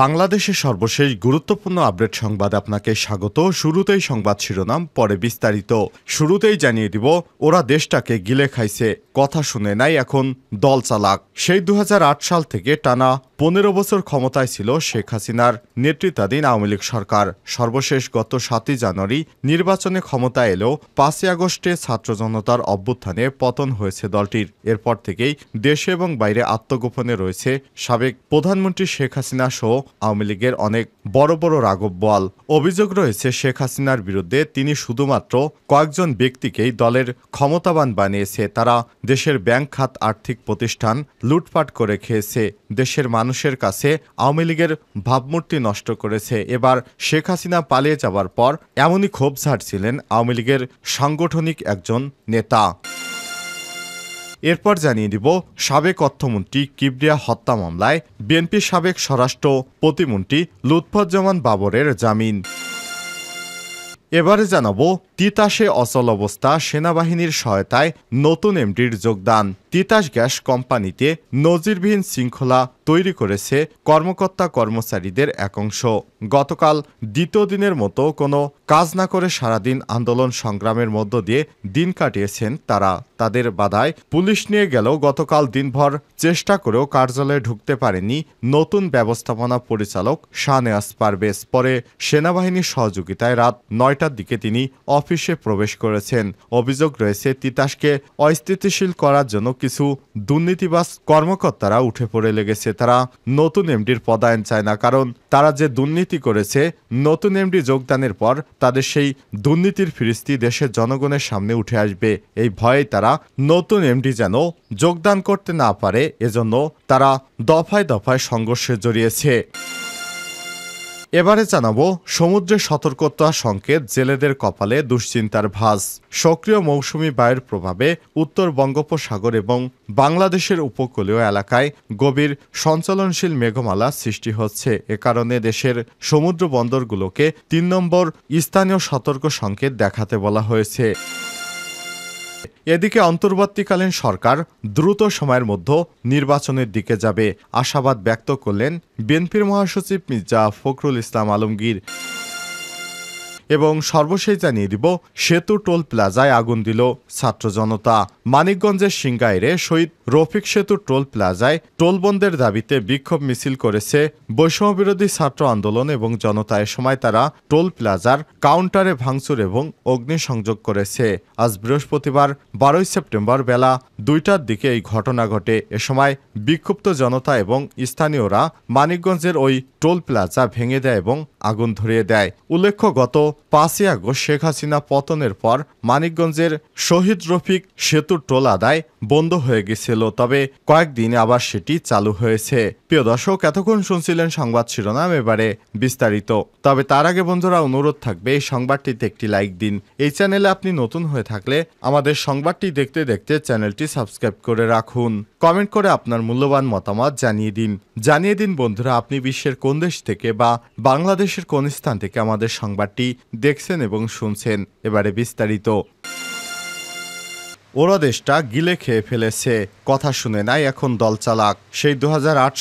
বাংলাদেশের সর্বশেষ গুরুত্বপূর্ণ আপডেট সংবাদ আপনাকে স্বাগত শুরুতেই সংবাদ শিরোনাম পরে বিস্তারিত শুরুতেই জানিয়ে দিব ওরা দেশটাকে গিলে খাইছে কথা শুনে নাই এখন দল চালাক সেই দু সাল থেকে টানা পনেরো বছর ক্ষমতায় ছিল শেখ হাসিনার নেতৃত্বাধীন আওয়ামী লীগ সরকার সর্বশেষ গত সাতই জানুয়ারি নির্বাচনে ক্ষমতা এলেও পাঁচই আগস্টে ছাত্র জনতার অভ্যুত্থানে পতন হয়েছে দলটির এরপর থেকেই দেশে এবং বাইরে আত্মগোপনে রয়েছে সাবেক প্রধানমন্ত্রী শেখ হাসিনা সহ আওয়ামী লীগের অনেক বড় বড় রাঘব বল অভিযোগ রয়েছে শেখ হাসিনার বিরুদ্ধে তিনি শুধুমাত্র কয়েকজন ব্যক্তিকেই দলের ক্ষমতাবান বানিয়েছে তারা দেশের ব্যাংক খাত আর্থিক প্রতিষ্ঠান লুটপাট করে খেয়েছে দেশের মানুষের কাছে আওয়ামী লীগের ভাবমূর্তি নষ্ট করেছে এবার শেখ হাসিনা পালিয়ে যাওয়ার পর এমনই ক্ষোভ ছাড়ছিলেন আওয়ামী লীগের সাংগঠনিক একজন নেতা এরপর জানিয়ে দিব সাবেক অর্থমন্ত্রী কিবরিয়া হত্যা মামলায় বিএনপির সাবেক স্বরাষ্ট্র প্রতিমন্ত্রী লুৎফজ্জামান বাবরের জামিন এবারে জানাবো তিতাসে অচল অবস্থা সেনাবাহিনীর সহায়তায় নতুন এমডির যোগদান তিতাস গ্যাস কোম্পানিতে নজিরবিহীন শৃঙ্খলা তৈরি করেছে কর্মকর্তা কর্মচারীদের এক অংশ গতকাল দ্বিতীয় দিনের মতো কোনো কাজ না করে সারাদিন আন্দোলন সংগ্রামের মধ্য দিয়ে দিন কাটিয়েছেন তারা তাদের বাধায় পুলিশ নিয়ে গেলেও গতকাল দিনভর চেষ্টা করেও কার্যালয়ে ঢুকতে পারেনি নতুন ব্যবস্থাপনা পরিচালক শাহনেয়াজ পারভেজ পরে সেনাবাহিনীর সহযোগিতায় রাত নয়টার দিকে তিনি অফ অফিসে প্রবেশ করেছেন অভিযোগ রয়েছে তিতাসকে অস্থিতিশীল করার জন্য কিছু দুর্নীতিবাস কর্মকর্তারা উঠে পড়ে লেগেছে তারা নতুন এমডির পদায়ন চায় না কারণ তারা যে দুর্নীতি করেছে নতুন এমডি যোগদানের পর তাদের সেই দুর্নীতির ফিরিস্তি দেশের জনগণের সামনে উঠে আসবে এই ভয়ে তারা নতুন এমডি যেন যোগদান করতে না পারে এজন্য তারা দফায় দফায় সংঘর্ষে জড়িয়েছে এবারে জানাবো সমুদ্রে সতর্কতা সংকেত জেলেদের কপালে দুশ্চিন্তার ভাস সক্রিয় মৌসুমি বায়ুর প্রভাবে উত্তর বঙ্গোপসাগর এবং বাংলাদেশের উপকূলীয় এলাকায় গভীর সঞ্চলনশীল মেঘমালা সৃষ্টি হচ্ছে এ কারণে দেশের সমুদ্র বন্দরগুলোকে তিন নম্বর স্থানীয় সতর্ক সংকেত দেখাতে বলা হয়েছে এদিকে অন্তর্বর্তীকালীন সরকার দ্রুত সময়ের মধ্যে নির্বাচনের দিকে যাবে আশাবাদ ব্যক্ত করলেন বিএনপির মহাসচিব মির্জা ফখরুল ইসলাম আলমগীর এবং সর্বশেষ জানিয়ে দিব সেতু টোল প্লাজায় আগুন দিল ছাত্র জনতা মানিকগঞ্জের সিঙ্গাইরে শহীদ রফিক সেতু টোল প্লাজায় টোলবন্দের দাবিতে বিক্ষোভ মিছিল করেছে বৈষম্যবিরোধী ছাত্র আন্দোলন এবং জনতা এ সময় তারা টোল প্লাজার কাউন্টারে ভাঙচুর এবং অগ্নিসংযোগ করেছে আজ বৃহস্পতিবার বারোই সেপ্টেম্বর বেলা দুইটার দিকে এই ঘটনা ঘটে এ সময় বিক্ষুব্ধ জনতা এবং স্থানীয়রা মানিকগঞ্জের ওই টোল প্লাজা ভেঙে দেয় এবং আগুন ধরিয়ে দেয় উল্লেখ্য গত পাঁচই আগস্ট শেখ হাসিনা পতনের পর মানিকগঞ্জের শহীদ রফিক সেতু টোলা দেয় বন্ধ হয়ে গেছিল তবে কয়েকদিন আবার সেটি চালু হয়েছে প্রিয় দর্শক এতক্ষণ শুনছিলেন সংবাদ শিরোনাম এবারে বিস্তারিত তবে তার আগে বন্ধুরা অনুরোধ থাকবে এই সংবাদটিতে একটি লাইক দিন এই চ্যানেলে আপনি নতুন হয়ে থাকলে আমাদের সংবাদটি দেখতে দেখতে চ্যানেলটি সাবস্ক্রাইব করে রাখুন কমেন্ট করে আপনার মূল্যবান মতামত জানিয়ে দিন জানিয়ে দিন বন্ধুরা আপনি বিশ্বের কোন দেশ থেকে বা বাংলাদেশের কোন স্থান থেকে আমাদের সংবাদটি দেখছেন এবং শুনছেন এবারে বিস্তারিত ওরা দেশটা গিলে খেয়ে ফেলেছে কথা শুনে নাই এখন দল চালাক সেই দু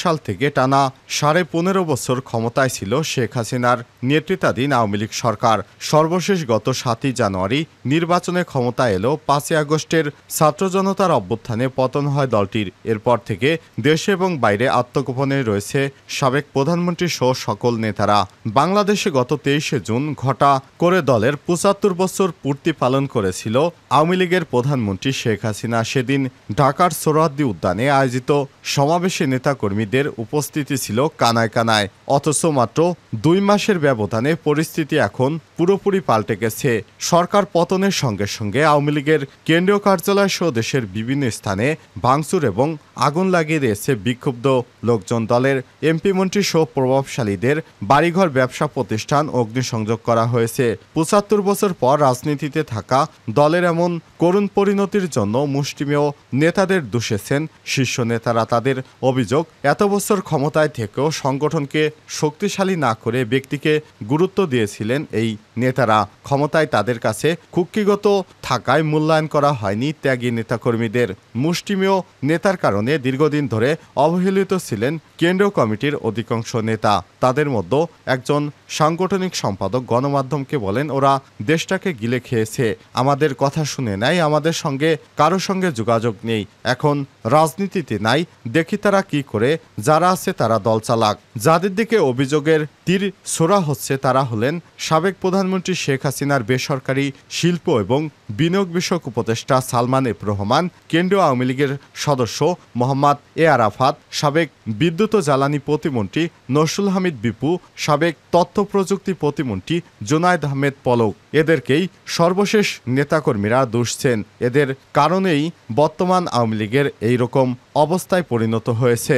সাল থেকে টানা সাড়ে পনেরো বছর ক্ষমতায় ছিল শেখ হাসিনার নেতৃত্বাধীন আওয়ামী লীগ সরকার সর্বশেষ গত সাতই জানুয়ারি নির্বাচনে ক্ষমতা এলো পাঁচই আগস্টের ছাত্র জনতার অভ্যুত্থানে পতন হয় দলটির এরপর থেকে দেশে এবং বাইরে আত্মগোপনে রয়েছে সাবেক প্রধানমন্ত্রী সহ সকল নেতারা বাংলাদেশে গত তেইশে জুন ঘটা করে দলের পঁচাত্তর বছর পূর্তি পালন করেছিল আওয়ামী লীগের প্রধানমন্ত্রী নেত্রী শেখ হাসিনা সেদিন ঢাকার সোরাদ্দি উদ্যানে আয়োজিত সমাবেশে নেতাকর্মীদের উপস্থিতি ছিল কানায় কানায় অথচ মাত্র দুই মাসের ব্যবধানে পরিস্থিতি এখন পুরোপুরি পাল্টে গেছে সরকার পতনের সঙ্গে সঙ্গে আওয়ামী লীগের কেন্দ্রীয় কার্যালয় সহ দেশের বিভিন্ন স্থানে ভাঙচুর এবং আগুন লাগিয়ে দিয়েছে বিক্ষুব্ধ লোকজন দলের এমপি মন্ত্রী সহ প্রভাবশালীদের বাড়িঘর ব্যবসা প্রতিষ্ঠান অগ্নিসংযোগ করা হয়েছে পঁচাত্তর বছর পর রাজনীতিতে থাকা দলের এমন করুণ পরিণতি অবনতির জন্য মুষ্টিমেয় নেতাদের দুষেছেন শীর্ষ নেতারা তাদের অভিযোগ এত বছর ক্ষমতায় থেকেও সংগঠনকে শক্তিশালী না করে ব্যক্তিকে গুরুত্ব দিয়েছিলেন এই নেতারা ক্ষমতায় তাদের কাছে কুক্ষিগত থাকায় মূল্যায়ন করা হয়নি ত্যাগী নেতাকর্মীদের মুষ্টিমেয় নেতার কারণে দীর্ঘদিন ধরে অবহেলিত ছিলেন কেন্দ্রীয় কমিটির অধিকাংশ নেতা তাদের মধ্যে একজন সাংগঠনিক সম্পাদক গণমাধ্যমকে বলেন ওরা দেশটাকে গিলে খেয়েছে আমাদের কথা শুনে নেয় আমাদের সঙ্গে কারো সঙ্গে যোগাযোগ নেই এখন রাজনীতিতে নাই দেখি তারা কি করে যারা আছে তারা দল চালাক যাদের দিকে অভিযোগের তীর সোরা হচ্ছে তারা হলেন সাবেক প্রধানমন্ত্রী শেখ হাসিনার বেসরকারি শিল্প এবং বিনিয়োগ বিষয়ক উপদেষ্টা সালমান এফ রহমান কেন্দ্রীয় আওয়ামী লীগের সদস্য মোহাম্মদ এ আরাফাত সাবেক বিদ্যুৎ ও জ্বালানি প্রতিমন্ত্রী নসরুল হামিদ বিপু সাবেক তথ্য প্রযুক্তি প্রতিমন্ত্রী জোনায়দ আহমেদ পলক এদেরকেই সর্বশেষ নেতাকর্মীরা দুষছেন এদের কারণেই বর্তমান আওয়ামী লীগের এই এই রকম অবস্থায় পরিণত হয়েছে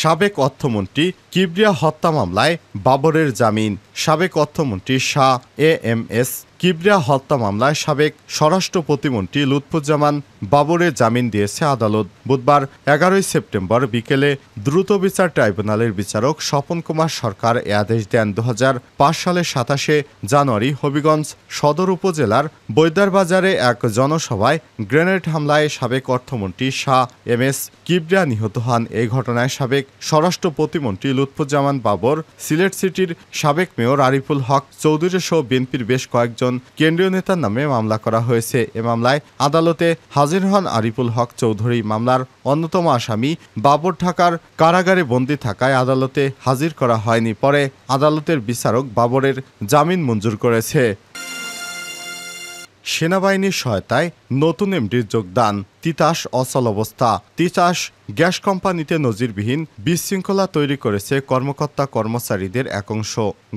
সাবেক অর্থমন্ত্রী কিবরিয়া হত্যা মামলায় বাবরের জামিন সাবেক অর্থমন্ত্রী Shah A M S Kibria হত্যা মামলায় সাবেক স্বরাষ্ট্র প্রতিমন্ত্রী লুৎফুজ্জামান বাবরে জামিন দিয়েছে আদালত বুধবার এগারোই সেপ্টেম্বর বিকেলে দ্রুত বিচার ট্রাইব্যুনালের বিচারক স্বপন কুমার সরকার এ আদেশ দেন দু সালের সাতাশে জানুয়ারি হবিগঞ্জ সদর উপজেলার বৈদারবাজারে এক জনসভায় গ্রেনেড হামলায় সাবেক অর্থমন্ত্রী শাহ এম এস কিবরিয়া নিহত হন এই ঘটনায় সাবেক স্বরাষ্ট্র প্রতিমন্ত্রী লুৎফুজ্জামান বাবর সিলেট সিটির সাবেক মেয়র আরিফুল হক চৌধুরী সহ বিএনপির বেশ কয়েকজন একজন কেন্দ্রীয় নেতার নামে মামলা করা হয়েছে এ মামলায় আদালতে হাজির হন আরিফুল হক চৌধুরী মামলার অন্যতম আসামি বাবর ঢাকার কারাগারে বন্দী থাকায় আদালতে হাজির করা হয়নি পরে আদালতের বিচারক বাবরের জামিন মঞ্জুর করেছে সেনাবাহিনীর সহায়তায় নতুন এমডির যোগদান তিতাস অচল অবস্থা তিতাস গ্যাস কোম্পানিতে নজিরবিহীন বিশৃঙ্খলা তৈরি করেছে কর্মকর্তা কর্মচারীদের এক অংশ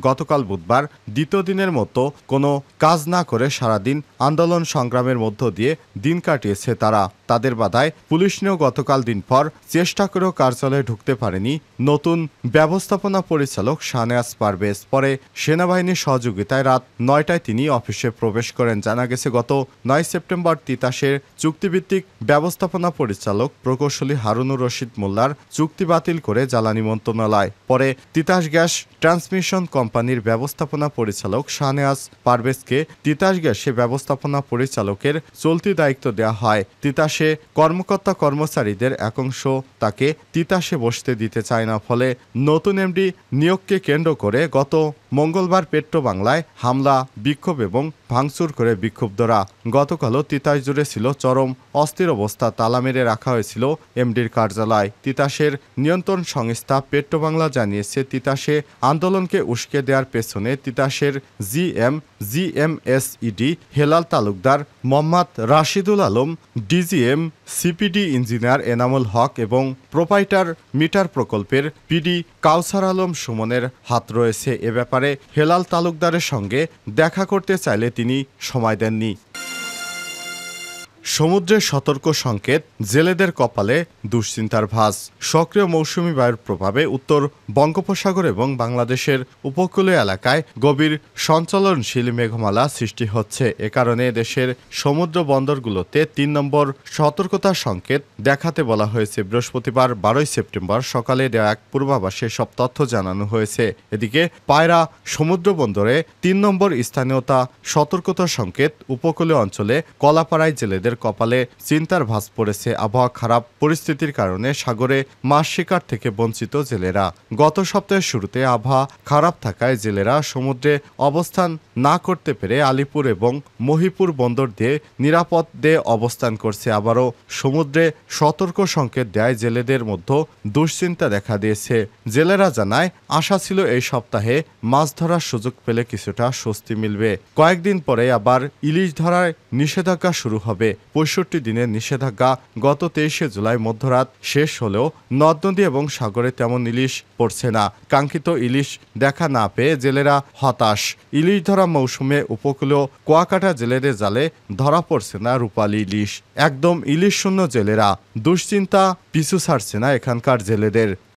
গতকাল বুধবার দ্বিতীয় দিনের মতো কোনো কাজ না করে সারাদিন আন্দোলন সংগ্রামের মধ্য দিয়ে দিন কাটিয়েছে তারা তাদের বাধায় পুলিশ নিয়েও গতকাল দিন পর চেষ্টা করেও কার্যালয়ে ঢুকতে পারেনি নতুন ব্যবস্থাপনা পরিচালক শাহনেয়াজ পারভেজ পরে সেনাবাহিনীর সহযোগিতায় রাত নয়টায় তিনি অফিসে প্রবেশ করেন জানা গেছে গত নয় সেপ্টেম্বর তিতাসের চুক্তিভিত্তিক ব্যবস্থাপনা পরিচালক প্রকৌশলী হারুনুর রশিদ মোল্লার চুক্তি বাতিল করে জ্বালানি মন্ত্রণালয় পরে তিতাস গ্যাস ট্রান্সমিশন কোম্পানির ব্যবস্থাপনা পরিচালক শাহনেয়াজ পারভেজকে তিতাস গ্যাসে ব্যবস্থাপনা পরিচালকের চলতি দায়িত্ব দেওয়া হয় তিতাসে কর্মকর্তা কর্মচারীদের একাংশ তাকে তিতাসে বসতে দিতে চায় না ফলে নতুন এমডি নিয়োগকে কেন্দ্র করে গত মঙ্গলবার বাংলায় হামলা বিক্ষোভ এবং ভাঙচুর করে বিক্ষুব্ধরা গতকালও তিতাস জুড়ে ছিল চরম অস্থির অবস্থা তালা মেরে রাখা হয়েছিল এমডির কার্যালয় তিতাসের নিয়ন্ত্রণ সংস্থা বাংলা জানিয়েছে তিতাসে আন্দোলনকে উস্কে দেওয়ার পেছনে তিতাসের GM GMSED G M S ED Helal Talukdar Mohammad Rashidul Alam DGM CPD engineer Enamul Haque এবং প্রোপাইটার মিটার প্রকল্পের পিডি কাউসার আলম সুমনের হাত রয়েছে এ ব্যাপারে হেলাল তালুকদারের সঙ্গে দেখা করতে চাইলে তিনি সময় দেননি সমুদ্রের সতর্ক সংকেত জেলেদের কপালে দুশ্চিন্তার ভাস সক্রিয় মৌসুমি বায়ুর প্রভাবে উত্তর বঙ্গোপসাগর এবং বাংলাদেশের উপকূলীয় এলাকায় গভীর সঞ্চলনশীল মেঘমালা সৃষ্টি হচ্ছে এ কারণে দেশের সমুদ্র বন্দরগুলোতে তিন নম্বর সতর্কতা সংকেত দেখাতে বলা হয়েছে বৃহস্পতিবার বারোই সেপ্টেম্বর সকালে দেয়া এক পূর্বাভাসে সব তথ্য জানানো হয়েছে এদিকে পায়রা সমুদ্র বন্দরে তিন নম্বর স্থানীয়তা সতর্কতা সংকেত উপকূলীয় অঞ্চলে কলাপাড়ায় জেলেদের মানুষের কপালে চিন্তার ভাঁজ পড়েছে আবহাওয়া খারাপ পরিস্থিতির কারণে সাগরে মাছ শিকার থেকে বঞ্চিত জেলেরা গত সপ্তাহের শুরুতে আবহাওয়া খারাপ থাকায় জেলেরা সমুদ্রে অবস্থান না করতে পেরে আলিপুর এবং মহিপুর বন্দর দিয়ে নিরাপদে অবস্থান করছে আবারও সমুদ্রে সতর্ক সংকেত দেয় জেলেদের মধ্যে দুশ্চিন্তা দেখা দিয়েছে জেলেরা জানায় আশা ছিল এই সপ্তাহে মাছ ধরার সুযোগ পেলে কিছুটা স্বস্তি মিলবে কয়েকদিন পরে আবার ইলিশ ধরায় নিষেধাজ্ঞা শুরু হবে পঁয়ষট্টি দিনের নিষেধাজ্ঞা গত তেইশে জুলাই মধ্যরাত শেষ হলেও নদ নদী এবং সাগরে তেমন ইলিশ পড়ছে না কাঙ্ক্ষিত ইলিশ দেখা না পেয়ে জেলেরা হতাশ ইলিশ ধরা মৌসুমে উপকূলীয় কুয়াকাটা জেলেদের জালে ধরা পড়ছে না রূপালী ইলিশ একদম ইলিশ শূন্য জেলেরা দুশ্চিন্তা পিছু ছাড়ছে না এখানকার জেলেদের